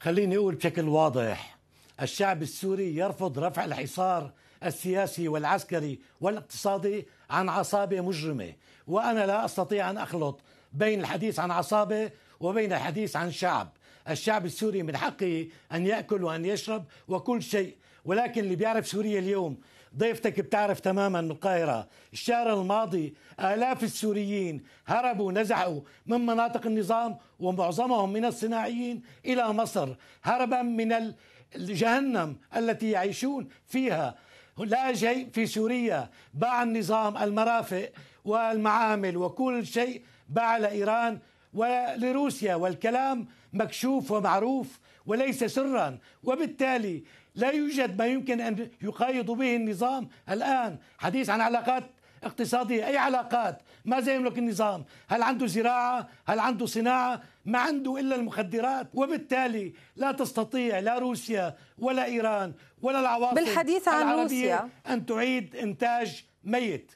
خليني أقول بشكل واضح الشعب السوري يرفض رفع الحصار السياسي والعسكري والاقتصادي عن عصابة مجرمة وأنا لا أستطيع أن أخلط بين الحديث عن عصابة وبين الحديث عن شعب الشعب السوري من حقه أن يأكل وأن يشرب وكل شيء ولكن اللي بيعرف سوريا اليوم ضيفتك بتعرف تماما من القاهرة الشهر الماضي آلاف السوريين هربوا نزحوا من مناطق النظام ومعظمهم من الصناعيين إلى مصر هربا من جهنم التي يعيشون فيها لا شيء في سوريا باع النظام المرافق والمعامل وكل شيء باع لإيران ولروسيا والكلام مكشوف ومعروف وليس سرا وبالتالي لا يوجد ما يمكن أن يقايض به النظام الآن حديث عن علاقات اقتصادية أي علاقات ماذا يملك النظام هل عنده زراعة هل عنده صناعة ما عنده إلا المخدرات وبالتالي لا تستطيع لا روسيا ولا إيران ولا العواصم بالحديث عن العربية روسيا أن تعيد إنتاج ميت